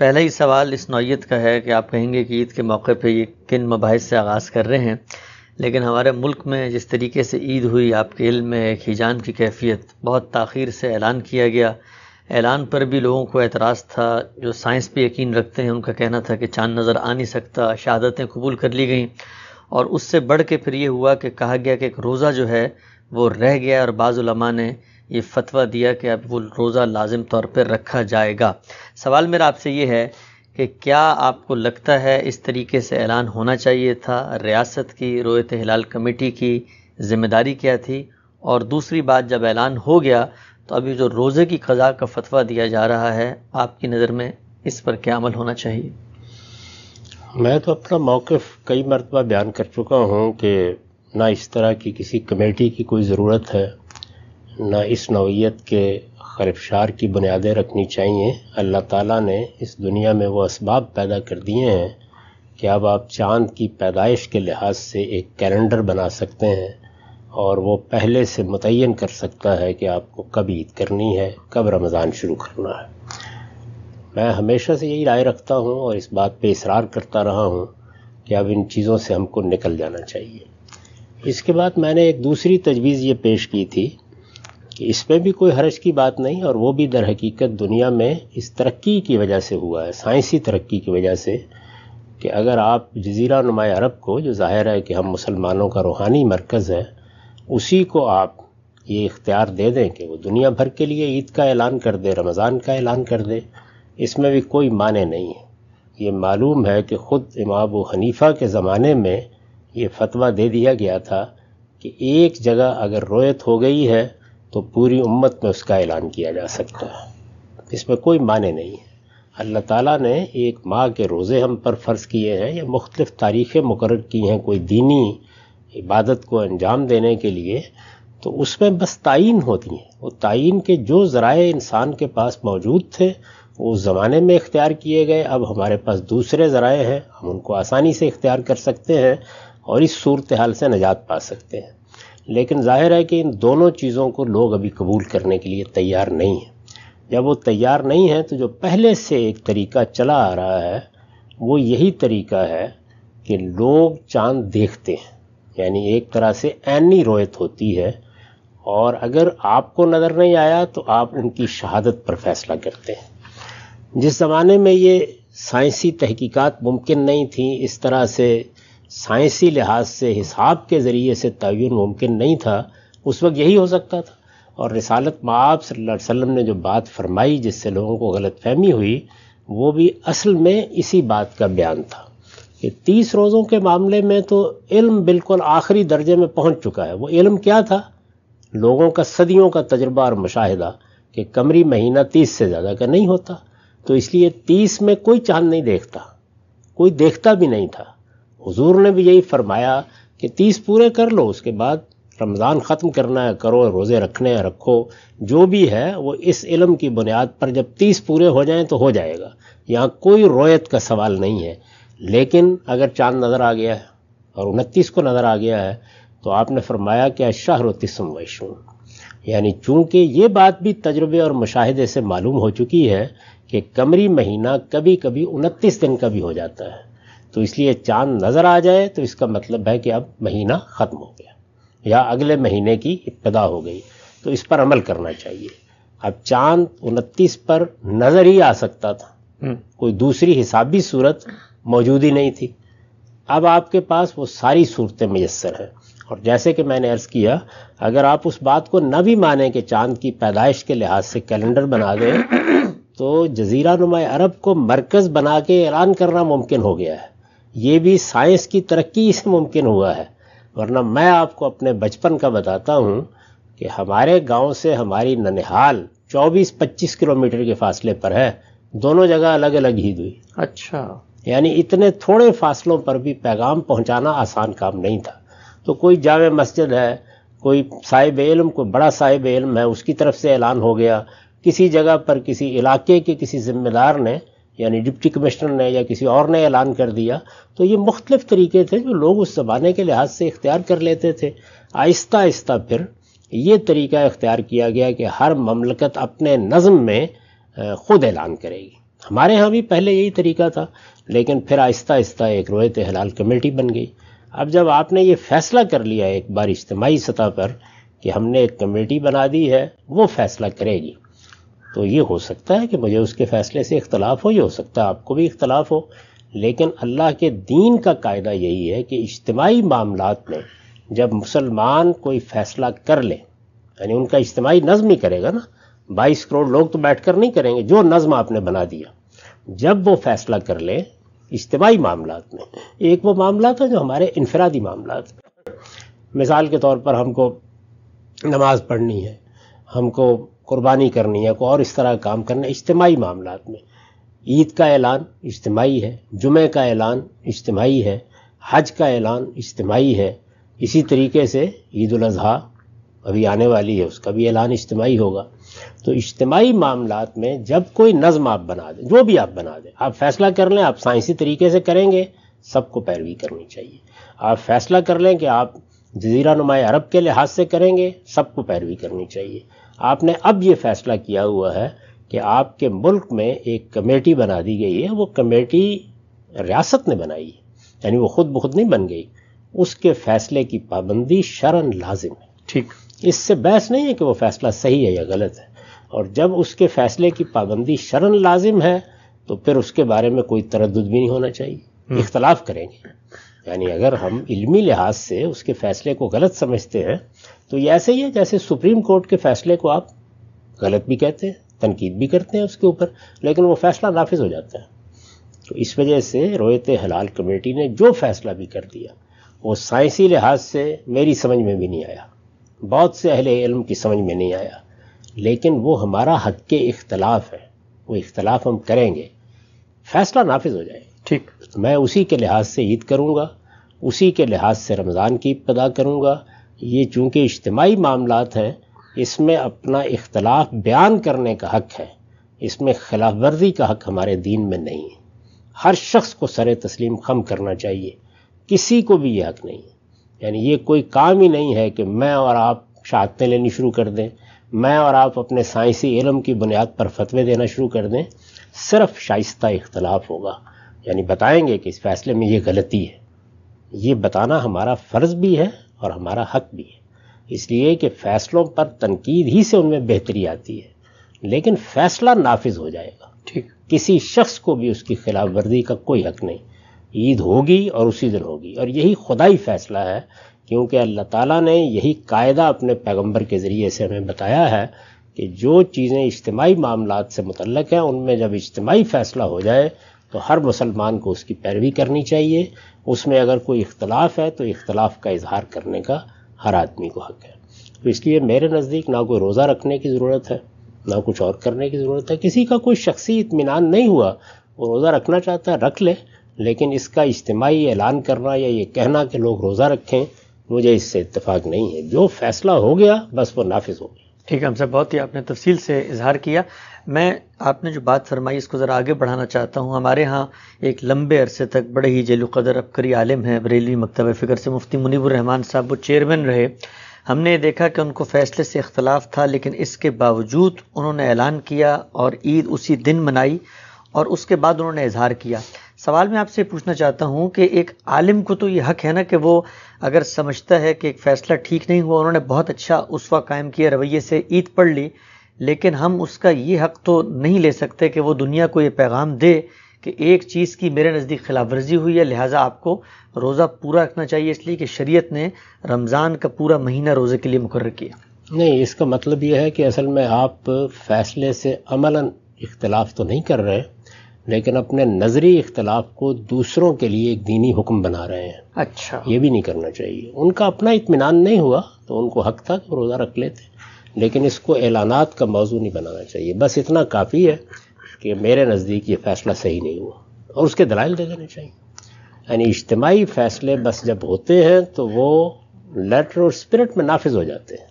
पहला ही सवाल इस नौीयत का है कि आप कहेंगे कि ईद के मौके पे ये किन मबास से आगाज़ कर रहे हैं लेकिन हमारे मुल्क में जिस तरीके से ईद हुई आपके इल्म में एक हिजान की कैफियत बहुत ताखिर से ऐलान किया गया ऐलान पर भी लोगों को एतराज़ था जो साइंस पे यकीन रखते हैं उनका कहना था कि चांद नज़र आ नहीं सकता शहादतें कबूल कर ली गई और उससे बढ़ के फिर ये हुआ कि कहा गया कि एक रोज़ा जो है वो रह गया और बाज ने ये फतवा दिया कि अब वो रोज़ा लाजिम तौर पर रखा जाएगा सवाल मेरा आपसे ये है कि क्या आपको लगता है इस तरीके से ऐलान होना चाहिए था रियासत की रोयत हिलाल कमेटी की ज़िम्मेदारी क्या थी और दूसरी बात जब ऐलान हो गया तो अभी जो रोज़े की खजा का फतवा दिया जा रहा है आपकी नज़र में इस पर क्या अमल होना चाहिए मैं तो अपना मौक़ कई मरतबा बयान कर चुका हूँ कि ना इस तरह की किसी कमेटी की कोई ज़रूरत है ना इस नौीयत के खरफशार की बुनियादें रखनी चाहिए अल्लाह ताला ने इस दुनिया में वो इसबाब पैदा कर दिए हैं कि अब आप चांद की पैदाइश के लिहाज से एक कैलेंडर बना सकते हैं और वो पहले से मुतन कर सकता है कि आपको कब ईद करनी है कब रमज़ान शुरू करना है मैं हमेशा से यही राय रखता हूँ और इस बात पर इसरार करता रहा हूँ कि अब इन चीज़ों से हमको निकल जाना चाहिए इसके बाद मैंने एक दूसरी तजवीज़ ये पेश की थी कि इसमें भी कोई हर्ज की बात नहीं और वो भी दर हकीकत दुनिया में इस तरक्की की वजह से हुआ है साइंसी तरक्की की वजह से कि अगर आप जजीरा नुमा अरब को जो ज़ाहिर है कि हम मुसलमानों का रूहानी मरकज़ है उसी को आप ये इख्तियार दे दें कि वो दुनिया भर के लिए ईद का ऐलान कर दे रमज़ान का ऐलान कर दे इसमें भी कोई माने नहीं है ये मालूम है कि ख़ुद इमाम हनीफ़ा के ज़माने में ये फतवा दे दिया गया था कि एक जगह अगर रोयत हो गई है तो पूरी उम्मत में उसका ऐलान किया जा सकता है इसमें कोई माने नहीं है अल्लाह ताला ने एक माह के रोज़े हम पर फ़र्ज़ किए हैं या मुख्तलिफ़ तारीख़ें मुकर की हैं कोई दीनी इबादत को अंजाम देने के लिए तो उसमें बस तयन होती हैं वो तयन के जो ज़राए इंसान के पास मौजूद थे वो उस ज़माने में इख्तियार किए गए अब हमारे पास दूसरे ज़राए हैं हम उनको आसानी से इख्तियार कर सकते हैं और इस सूरत हाल से निजात पा सकते हैं लेकिन जाहिर है कि इन दोनों चीज़ों को लोग अभी कबूल करने के लिए तैयार नहीं हैं जब वो तैयार नहीं है तो जो पहले से एक तरीका चला आ रहा है वो यही तरीका है कि लोग चांद देखते हैं यानी एक तरह से ऐनी रोयत होती है और अगर आपको नज़र नहीं आया तो आप उनकी शहादत पर फैसला करते हैं जिस ज़माने में ये साइंसी तहकीकात मुमकिन नहीं थी इस तरह से साइंसी लिहाज से हिसाब के ज़रिए से तयन मुमकिन नहीं था उस वक्त यही हो सकता था और रिसालत माब सल्लल्लाहु अलैहि ने जो बात फरमाई जिससे लोगों को गलत फहमी हुई वो भी असल में इसी बात का बयान था कि तीस रोज़ों के मामले में तो इल्म बिल्कुल आखिरी दर्जे में पहुंच चुका है वो इल्म क्या था लोगों का सदियों का तजर्बा और मुशाहिदा कि कमरी महीना तीस से ज़्यादा का नहीं होता तो इसलिए तीस में कोई चांद नहीं देखता कोई देखता भी नहीं था हुजूर ने भी यही फरमाया कि तीस पूरे कर लो उसके बाद रमज़ान ख़त्म करना है करो रोज़े रखने हैं रखो जो भी है वो इस इलम की बुनियाद पर जब तीस पूरे हो जाएं तो हो जाएगा यहाँ कोई रोयत का सवाल नहीं है लेकिन अगर चांद नज़र आ गया है और उनतीस को नज़र आ गया है तो आपने फरमाया कि शाहर तिसम वैशून यानी चूँकि ये बात भी तजुर्बे और मुशाहदे से मालूम हो चुकी है कि कमरी महीना कभी कभी उनतीस दिन का भी हो जाता है तो इसलिए चांद नज़र आ जाए तो इसका मतलब है कि अब महीना ख़त्म हो गया या अगले महीने की इब्तदा हो गई तो इस पर अमल करना चाहिए अब चांद उनतीस पर नज़र ही आ सकता था हम्म। कोई दूसरी हिसाबी सूरत मौजूद ही नहीं थी अब आपके पास वो सारी सूरतें मैसर हैं और जैसे कि मैंने अर्ज़ किया अगर आप उस बात को न भी माने कि चांद की पैदाइश के लिहाज से कैलेंडर बना दें तो जजीरा नुमा अरब को मरकज़ बना के ऐलान करना मुमकिन हो गया है ये भी साइंस की तरक्की से मुमकिन हुआ है वरना मैं आपको अपने बचपन का बताता हूँ कि हमारे गांव से हमारी ननिहाल 24-25 किलोमीटर के फासले पर है दोनों जगह अलग अलग ही हुई अच्छा यानी इतने थोड़े फासलों पर भी पैगाम पहुंचाना आसान काम नहीं था तो कोई जाम मस्जिद है कोई साहिब इलम कोई बड़ा साहिब इलम है उसकी तरफ से ऐलान हो गया किसी जगह पर किसी इलाके के किसी जिम्मेदार ने यानी डिप्टी कमिश्नर ने या किसी और ने ऐलान कर दिया तो ये मुख्तलिफ तरीके थे जो लोग उस ज़माने के लिहाज से इख्तियार कर लेते थे आहिस्ता आहिस्ता फिर ये तरीका इख्तियार किया गया कि हर ममलकत अपने नज्म में ख़ुद ऐलान करेगी हमारे यहाँ भी पहले यही तरीका था लेकिन फिर आहिस्ता आहिस्ता एक रोहित हलाल कमेटी बन गई अब जब आपने ये फैसला कर लिया एक बार इज्तमाही सतह पर कि हमने एक कमेटी बना दी है वो फैसला करेगी तो ये हो सकता है कि मुझे उसके फ़ैसले से इख्तलाफ हो ये हो सकता है आपको भी इख्तलाफ हो लेकिन अल्लाह के दीन का कायदा यही है कि इज्तमाही मामलात में जब मुसलमान कोई फ़ैसला कर ले यानी उनका इज्तमाही नज़म ही करेगा ना बाईस करोड़ लोग तो बैठ कर नहीं करेंगे जो नज्म आपने बना दिया जब वो फ़ैसला कर ले इज्तमाही मामला में एक वो मामला था जो हमारे इनफरादी मामला मिसाल के तौर पर हमको नमाज़ पढ़नी है हमको कुर्बानी करनी है को और इस तरह काम करना इज्तमाही मामला में ईद का ऐलान इज्तमाही है जुमे का ऐलान इज्तमाही है हज का ऐलान इज्तमाही है इसी तरीके से ईद अजहा अभी आने वाली है उसका भी ऐलान इज्तमाही होगा तो इज्तमाही मामला में जब कोई नज्म आप बना दें जो भी आप बना दें आप फैसला कर लें आप साइंसी तरीके से करेंगे सबको पैरवी करनी चाहिए आप फैसला कर लें कि आप जजीरा नुमाए अरब के लिहाज से करेंगे सबको पैरवी करनी चाहिए आपने अब ये फैसला किया हुआ है कि आपके मुल्क में एक कमेटी बना दी गई है वो कमेटी रियासत ने बनाई है यानी वो खुद बखुद नहीं बन गई उसके फैसले की पाबंदी शरण लाजिम है ठीक इससे बहस नहीं है कि वो फैसला सही है या गलत है और जब उसके फैसले की पाबंदी शरण लाजिम है तो फिर उसके बारे में कोई तरद भी नहीं होना चाहिए हम्म। इख्तलाफ करेंगे यानी अगर हम इल्मी लिहाज से उसके फैसले को गलत समझते हैं तो ये ऐसे ही है जैसे सुप्रीम कोर्ट के फैसले को आप गलत भी कहते हैं तनकीद भी करते हैं उसके ऊपर लेकिन वो फैसला नाफिज हो जाता है तो इस वजह से रोयत हलाल कमेटी ने जो फैसला भी कर दिया वो साइंसी लिहाज से मेरी समझ में भी नहीं आया बहुत से अहल इल्म की समझ में नहीं आया लेकिन वो हमारा हक के इख्तलाफ है वो इख्तलाफ हम करेंगे फैसला नाफिज हो जाए ठीक मैं उसी के लिहाज से ईद करूँगा उसी के लिहाज से रमज़ान की इब्तदा करूँगा ये चूँकि इज्तमाही मामलात हैं इसमें अपना इख्तलाफ बयान करने का हक है इसमें खिलाफ वर्जी का हक हमारे दीन में नहीं है हर शख्स को सर तस्लीम खम करना चाहिए किसी को भी ये हक नहीं है यानी ये कोई काम ही नहीं है कि मैं और आप शहादतें लेनी शुरू कर दें मैं और आप अपने साइंसी इलम की बुनियाद पर फतवे देना शुरू कर दें सिर्फ शाइस्ता इख्तलाफ होगा यानी बताएंगे कि इस फैसले में ये गलती है ये बताना हमारा फ़र्ज़ भी है और हमारा हक भी है इसलिए कि फ़ैसलों पर तनकीद ही से उनमें बेहतरी आती है लेकिन फ़ैसला नाफिज हो जाएगा ठीक किसी शख्स को भी उसकी खिलाफ वर्जी का कोई हक नहीं ईद होगी और उसी दिन होगी और यही खुदाई फ़ैसला है क्योंकि अल्लाह ताला ने यही कायदा अपने पैगंबर के ज़रिए से हमें बताया है कि जो चीज़ें इज्तमाही मामला से मुतलक हैं उनमें जब इज्तमाही फ़ैसला हो जाए तो हर मुसलमान को उसकी पैरवी करनी चाहिए उसमें अगर कोई इख्तलाफ है तो इख्तलाफ का इजहार करने का हर आदमी को हक है तो इसके लिए मेरे नज़दीक ना कोई रोज़ा रखने की ज़रूरत है ना कुछ और करने की ज़रूरत है किसी का कोई शख्सी इतमान नहीं हुआ वो रोज़ा रखना चाहता है रख ले, लेकिन इसका इज्तमाही ऐलान करना या ये कहना कि लोग रोज़ा रखें मुझे इससे इतफाक़ नहीं है जो फ़ैसला हो गया बस वो नाफिज हो गया ठीक है हम हमसे बहुत ही आपने तफसील से इजहार किया मैं आपने जो बात फरमाई इसको ज़रा आगे बढ़ाना चाहता हूँ हमारे यहाँ एक लंबे अरसे तक बड़े ही जेलू कदर अबकरी आलिम हैं बरेली मकतब फ़िक्र से मुफ्ती रहमान साहब वो चेयरमैन रहे हमने देखा कि उनको फ़ैसले से इख्तलाफ था लेकिन इसके बावजूद उन्होंने ऐलान किया और ईद उसी दिन मनाई और उसके बाद उन्होंने इजहार किया सवाल मैं आपसे पूछना चाहता हूँ कि एक आलिम को तो ये हक है ना कि वो अगर समझता है कि एक फ़ैसला ठीक नहीं हुआ उन्होंने बहुत अच्छा उसवा कायम किया रवैये से ईद पढ़ ली लेकिन हम उसका ये हक तो नहीं ले सकते कि वो दुनिया को ये पैगाम दे कि एक चीज़ की मेरे नज़दीक खिलाफ वर्जी हुई है लिहाजा आपको रोज़ा पूरा रखना चाहिए इसलिए कि शरीयत ने रमज़ान का पूरा महीना रोज़े के लिए मुकर किया नहीं इसका मतलब यह है कि असल में आप फ़ैसले से अमला इख्तलाफ तो नहीं कर रहे लेकिन अपने नज़री इख्तलाफ को दूसरों के लिए एक दीनी हुक्म बना रहे हैं अच्छा ये भी नहीं करना चाहिए उनका अपना इतमान नहीं हुआ तो उनको हक था कि रोज़ा रख लेते लेकिन इसको ऐलानात का मौजू नहीं बनाना चाहिए बस इतना काफ़ी है कि मेरे नज़दीक ये फ़ैसला सही नहीं हुआ और उसके दलाइल दे देने चाहिए यानी इज्तमाही फ़ैसले बस जब होते हैं तो वो लेटर और स्पिरिट में नाफिज हो जाते हैं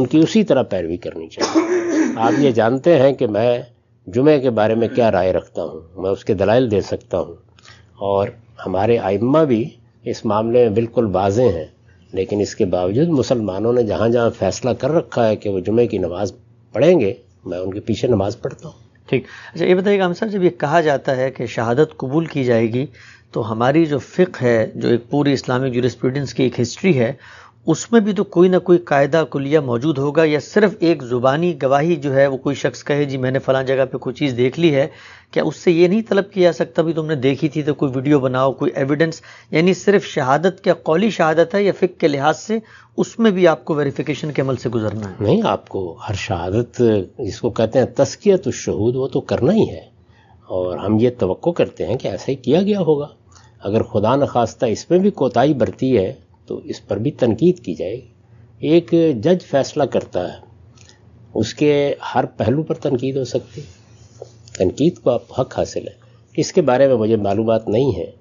उनकी उसी तरह पैरवी करनी चाहिए आप ये जानते हैं कि मैं जुमे के बारे में क्या राय रखता हूँ मैं उसके दलाइल दे सकता हूँ और हमारे आइम्मा भी इस मामले में बिल्कुल वाजे हैं लेकिन इसके बावजूद मुसलमानों ने जहाँ जहाँ फैसला कर रखा है कि वो जुमे की नमाज़ पढ़ेंगे मैं उनके पीछे नमाज़ पढ़ता हूँ ठीक अच्छा ये बताइए हम साहब जब ये कहा जाता है कि शहादत कबूल की जाएगी तो हमारी जो फिक है जो एक पूरी इस्लामिक जूरिस्प्रूडेंस की एक हिस्ट्री है उसमें भी तो कोई ना कोई कायदा कुलिया मौजूद होगा या सिर्फ एक ज़ुबानी गवाही जो है वो कोई शख्स कहे जी मैंने फलां जगह पे कोई चीज़ देख ली है क्या उससे ये नहीं तलब किया जा सकता भी तुमने देखी थी तो कोई वीडियो बनाओ कोई एविडेंस यानी सिर्फ शहादत क्या कौली शहादत है या फ़िक के लिहाज से उसमें भी आपको वेरिफिकेशन के अमल से गुजरना है नहीं आपको हर शहादत जिसको कहते हैं तो शहूद वो तो करना ही है और हम ये तो करते हैं कि ऐसा ही किया गया होगा अगर खुदा न खास्ता इसमें भी कोताही बरती है तो इस पर भी तनकीद की जाएगी एक जज फैसला करता है उसके हर पहलू पर तनकीद हो सकती है तनकीद को आप हक हासिल है इसके बारे में मुझे मालूम नहीं है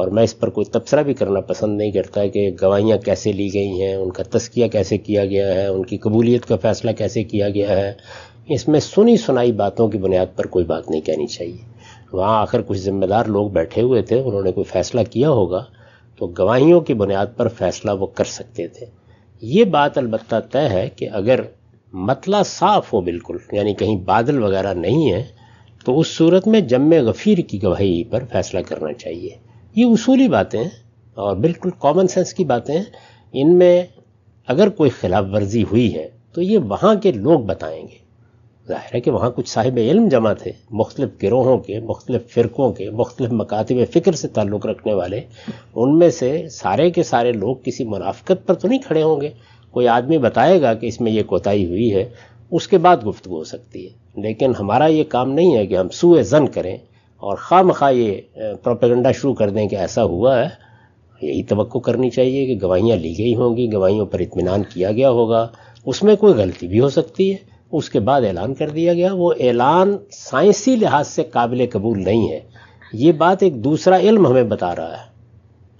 और मैं इस पर कोई तबसरा भी करना पसंद नहीं करता कि गवाहियाँ कैसे ली गई हैं उनका तस्किया कैसे किया गया है उनकी कबूलियत का फैसला कैसे किया गया है इसमें सुनी सुनाई बातों की बुनियाद पर कोई बात नहीं कहनी चाहिए वहाँ आखिर कुछ जिम्मेदार लोग बैठे हुए थे उन्होंने कोई फैसला किया होगा तो गवाहियों की बुनियाद पर फैसला वो कर सकते थे ये बात अलबत् तय है कि अगर मतला साफ हो बिल्कुल यानी कहीं बादल वगैरह नहीं है तो उस सूरत में जम गफ़ीर की गवाही पर फैसला करना चाहिए ये उसूली बातें हैं और बिल्कुल कॉमन सेंस की बातें हैं इनमें अगर कोई खिलाफ वर्जी हुई है तो ये वहाँ के लोग बताएंगे जाहिर है कि वहाँ कुछ साहिब इल्म जमा थे मुख्तलिफ गिरोहों के मुख्तलिफ फ़िरक़ों के मुख्तलिफ मकातब फ़िक्र से ताल्लुक़ रखने वाले उनमें से सारे के सारे लोग किसी मुनाफ्त पर तो नहीं खड़े होंगे कोई आदमी बताएगा कि इसमें यह कोताही हुई है उसके बाद गुफ्तु हो सकती है लेकिन हमारा ये काम नहीं है कि हम सूए जन करें और खाम खा ये प्रोपेगेंडा शुरू कर दें कि ऐसा हुआ है यही तो करनी चाहिए कि गवाहियाँ ली गई होंगी गवाहियों पर इतमान किया गया होगा उसमें कोई गलती भी हो सकती है उसके बाद ऐलान कर दिया गया वो ऐलान साइंसी लिहाज से काबिल कबूल नहीं है ये बात एक दूसरा इल्म हमें बता रहा है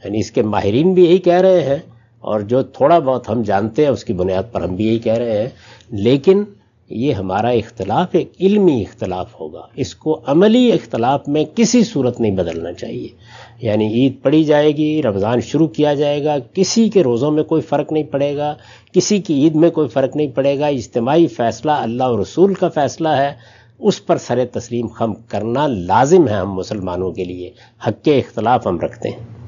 यानी इसके माहरीन भी यही कह रहे हैं और जो थोड़ा बहुत हम जानते हैं उसकी बुनियाद पर हम भी यही कह रहे हैं लेकिन ये हमारा इख्तलाफ एक इल्मी इख्तलाफ होगा इसको अमली इख्तलाफ में किसी सूरत नहीं बदलना चाहिए यानी ईद पड़ी जाएगी रमज़ान शुरू किया जाएगा किसी के रोज़ों में कोई फ़र्क नहीं पड़ेगा किसी की ईद में कोई फ़र्क नहीं पड़ेगा इज्तमाही फ़ैसला अल्लाह रसूल का फ़ैसला है उस पर सर तस्लीम खम करना लाजिम है हम मुसलमानों के लिए हक के इख्तलाफ हम रखते हैं